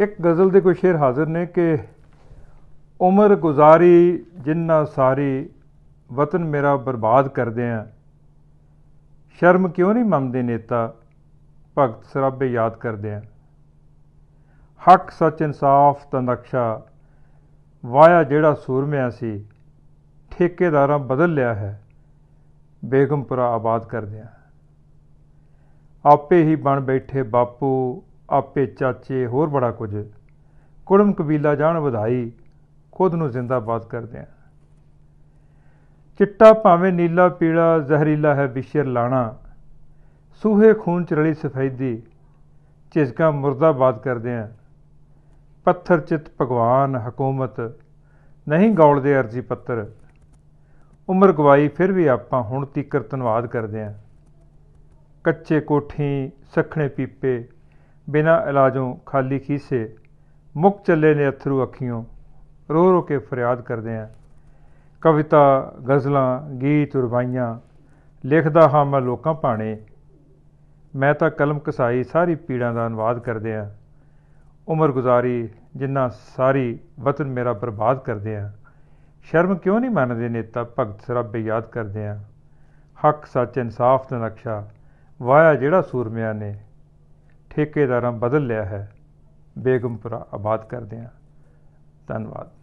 ਇੱਕ ਗਜ਼ਲ ਦੇ ਕੋਈ ਸ਼ੇਰ ਹਾਜ਼ਰ ਨੇ ਕਿ ਉਮਰ ਗੁਜ਼ਾਰੀ ਜਿੰਨਾ ਸਾਰੀ ਵਤਨ ਮੇਰਾ ਬਰਬਾਦ ਕਰਦੇ ਆ ਸ਼ਰਮ ਕਿਉਂ ਨਹੀਂ ਮੰਨਦੇ ਨੇਤਾ ਭਗਤ ਸਰਾਬੇ ਯਾਦ ਕਰਦੇ ਆ ਹੱਕ ਸੱਚ ਇਨਸਾਫ ਦਾ ਨਕਸ਼ਾ ਵਾਇਆ ਜਿਹੜਾ ਸੂਰਮਿਆ ਸੀ ਠੇਕੇਦਾਰਾਂ ਬਦਲ ਲਿਆ ਹੈ ਬੇਗਮਪੁਰਾ ਆਬਾਦ ਕਰਦੇ ਆ ਆਪੇ ਹੀ ਬਣ ਬੈਠੇ ਬਾਪੂ ਆਪੇ ਚਾਚੇ ਹੋਰ ਬੜਾ ਕੁਝ ਕੁੜਮ ਕਬੀਲਾ ਜਾਣ ਵਧਾਈ ਖੁਦ ਨੂੰ ਜ਼ਿੰਦਾਬਾਦ ਕਰਦੇ ਆ ਚਿੱਟਾ ਭਾਵੇਂ ਨੀਲਾ ਪੀਲਾ ਜ਼ਹਿਰੀਲਾ ਹੈ ਬਿਸ਼ਰ ਲਾਣਾ ਸੂਹੇ ਖੂਨ ਚ ਰਲੀ ਸਫੈਦੀ ਝਿਸਕਾ ਮਰਦਾਬਾਦ ਕਰਦੇ ਆ ਪੱਥਰ ਚਿੱਤ ਭਗਵਾਨ ਹਕੂਮਤ ਨਹੀਂ ਗੌਲਦੇ ਅਰਜੀ ਪੱਤਰ ਉਮਰ ਗਵਾਈ ਫਿਰ ਵੀ ਆਪਾਂ ਹੁਣ ਤੀਕਰ ਧੰਵਾਦ ਕਰਦੇ ਆ ਕੱਚੇ ਕੋਠੀ ਸਖਣੇ ਪੀਪੇ ਬਿਨਾ ਇਲਾਜੋਂ ਖਾਲੀ ਖੀਸੇ ਮੁੱਕ ਚੱਲੇ ਨੇ ਅਥਰੂ ਅੱਖੀਆਂ ਰੋ ਰੋ ਕੇ ਫਰਿਆਦ ਕਰਦੇ ਆ ਕਵਿਤਾ ਗਜ਼ਲਾਂ ਗੀਤ ਰਵਾਈਆਂ ਲਿਖਦਾ ਹਾਂ ਮੈਂ ਲੋਕਾਂ ਪਾਣੇ ਮੈਂ ਤਾਂ ਕਲਮ ਕਸਾਈ ਸਾਰੀ ਪੀੜਾਂ ਦਾ ਅਨਵਾਦ ਕਰਦੇ ਆ ਉਮਰ ਗੁਜ਼ਾਰੀ ਜਿੰਨਾ ਸਾਰੀ ਵਤਨ ਮੇਰਾ ਬਰਬਾਦ ਕਰਦੇ ਆ ਸ਼ਰਮ ਕਿਉਂ ਨਹੀਂ ਮੰਨਦੇ ਨੇਤਾ ਭਗਤ ਸਰਬ ਯਾਦ ਕਰਦੇ ਆ ਹੱਕ ਸੱਚ ਇਨਸਾਫ ਦਾ ਨਕਸ਼ਾ ਵਾਇਆ ਜਿਹੜਾ ਸੂਰਮਿਆਂ ਨੇ ਠੇਕੇਦਾਰਾਂ ਬਦਲ ਲਿਆ ਹੈ ਬੇਗਮਪੁਰਾ ਆਬਾਦ ਕਰਦੇ ਹਾਂ ਧੰਨਵਾਦ